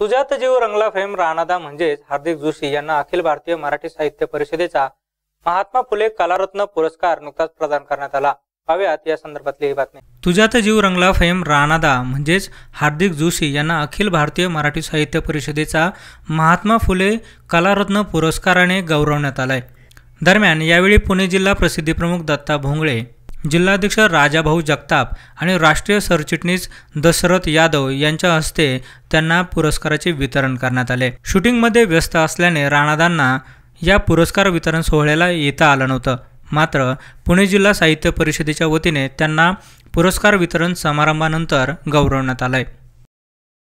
तुझ्यात जीव रंगला फेम राणादा म्हणजेच हार्दिक जोशी यांना अखिल भारतीय मराठी साहित्य परिषदेचा महात्मा फुले कलारत्न पुरस्कार नुकताच प्रदान करण्यात आला पाहूयात या संदर्भातली ही बातमी तुझ्यात जीव रंगला फेम राणादा म्हणजेच हार्दिक जोशी यांना अखिल भारतीय मराठी साहित्य परिषदेचा महात्मा फुले कलारत्न पुरस्काराने गौरवण्यात आलाय दरम्यान यावेळी पुणे जिल्हा प्रसिद्धी प्रमुख दत्ता भोंगळे जिल्हाध्यक्ष राजाभाऊ जगताप आणि राष्ट्रीय सरचिटणीस दशरथ यादव यांच्या हस्ते त्यांना पुरस्काराचे वितरण करण्यात आले शूटिंगमध्ये व्यस्त असल्याने राणादांना या पुरस्कार वितरण सोहळ्याला येता आलं नव्हतं मात्र पुणे जिल्हा साहित्य परिषदेच्या वतीने त्यांना पुरस्कार वितरण समारंभानंतर गौरवण्यात आलं आहे